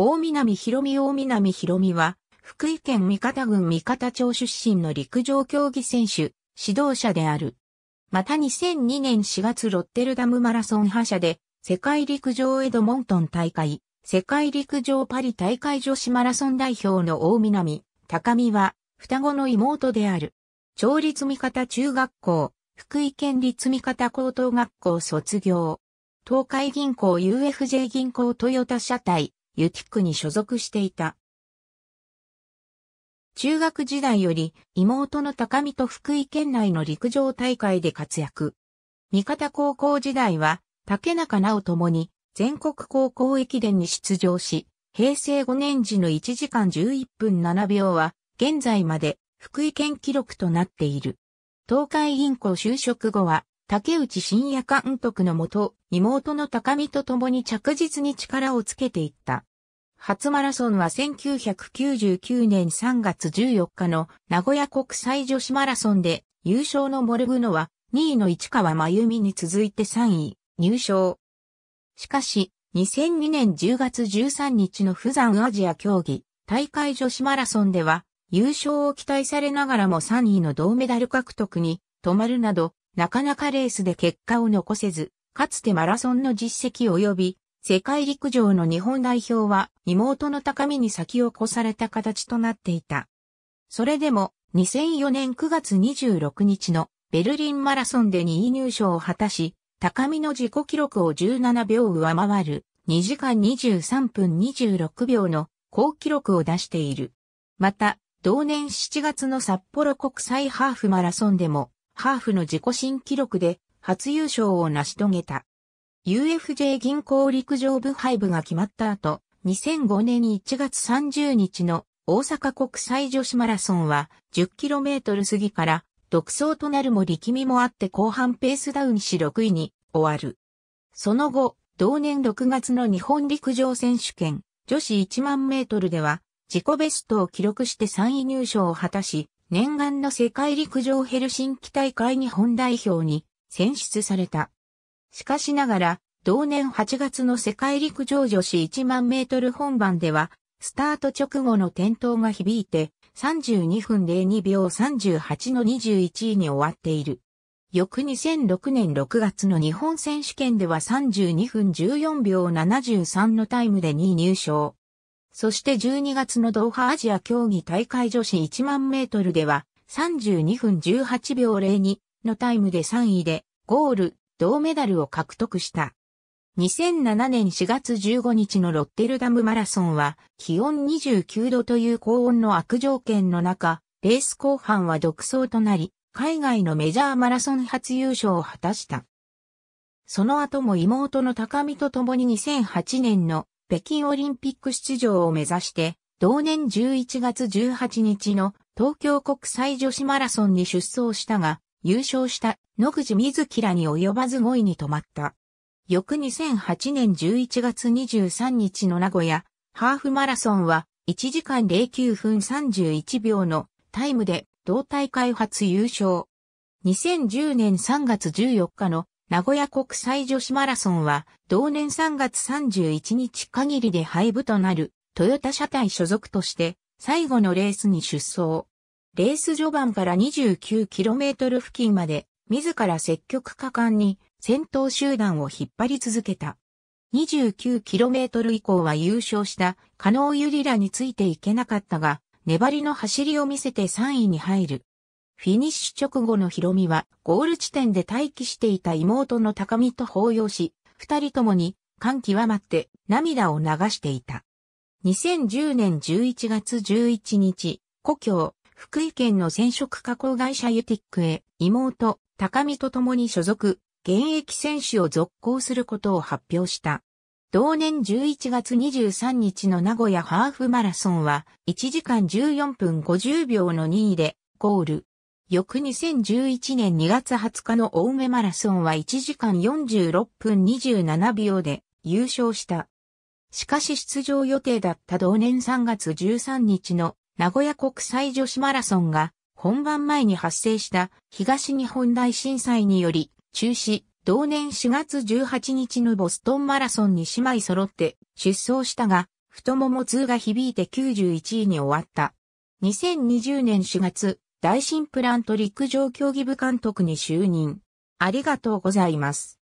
大南広美大南広美は、福井県三方郡三方町出身の陸上競技選手、指導者である。また2002年4月ロッテルダムマラソン覇者で、世界陸上エドモントン大会、世界陸上パリ大会女子マラソン代表の大南、高見は、双子の妹である。町立三方中学校、福井県立三方高等学校卒業。東海銀行 UFJ 銀行トヨタ社体。ユティックに所属していた。中学時代より妹の高見と福井県内の陸上大会で活躍。味方高校時代は竹中直ともに全国高校駅伝に出場し、平成5年時の1時間11分7秒は現在まで福井県記録となっている。東海銀行就職後は竹内深也監督のもと、妹の高見と共に着実に力をつけていった。初マラソンは1999年3月14日の名古屋国際女子マラソンで優勝のモルグノは2位の市川真由美に続いて3位入賞。しかし2002年10月13日の富山アジア競技大会女子マラソンでは優勝を期待されながらも3位の銅メダル獲得に止まるなどなかなかレースで結果を残せず、かつてマラソンの実績及び、世界陸上の日本代表は妹の高見に先を越された形となっていた。それでも2004年9月26日のベルリンマラソンで2位入賞を果たし、高見の自己記録を17秒上回る2時間23分26秒の高記録を出している。また、同年7月の札幌国際ハーフマラソンでもハーフの自己新記録で初優勝を成し遂げた。UFJ 銀行陸上部配部が決まった後、2005年1月30日の大阪国際女子マラソンは 10km 過ぎから独走となるも力みもあって後半ペースダウンし6位に終わる。その後、同年6月の日本陸上選手権女子1万メートルでは自己ベストを記録して3位入賞を果たし、念願の世界陸上ヘルシンキ大会日本代表に選出された。しかしながら、同年8月の世界陸上女子1万メートル本番では、スタート直後の転倒が響いて、32分02秒38の21位に終わっている。翌2006年6月の日本選手権では32分14秒73のタイムで2位入賞。そして12月のドーハアジア競技大会女子1万メートルでは、32分18秒02のタイムで3位で、ゴール、銅メダルを獲得した。2007年4月15日のロッテルダムマラソンは、気温29度という高温の悪条件の中、レース後半は独走となり、海外のメジャーマラソン初優勝を果たした。その後も妹の高見と共に2008年の北京オリンピック出場を目指して、同年11月18日の東京国際女子マラソンに出走したが、優勝した野口瑞希らに及ばず5位に止まった。翌2008年11月23日の名古屋、ハーフマラソンは1時間09分31秒のタイムで同大会初優勝。2010年3月14日の名古屋国際女子マラソンは、同年3月31日限りで廃部となる、トヨタ車体所属として、最後のレースに出走。レース序盤から 29km 付近まで、自ら積極果敢に、先頭集団を引っ張り続けた。29km 以降は優勝した加納ゆりらについていけなかったが、粘りの走りを見せて3位に入る。フィニッシュ直後のヒロミは、ゴール地点で待機していた妹の高見と抱擁し、二人ともに、感極まって涙を流していた。2010年11月11日、故郷、福井県の染色加工会社ユティックへ、妹、高見と共に所属、現役選手を続行することを発表した。同年11月23日の名古屋ハーフマラソンは1時間14分50秒の2位でゴール。翌2011年2月20日の青梅マラソンは1時間46分27秒で優勝した。しかし出場予定だった同年3月13日の名古屋国際女子マラソンが本番前に発生した東日本大震災により中止、同年4月18日のボストンマラソンに姉妹揃って出走したが、太もも痛が響いて91位に終わった。2020年4月、大新プラント陸上競技部監督に就任。ありがとうございます。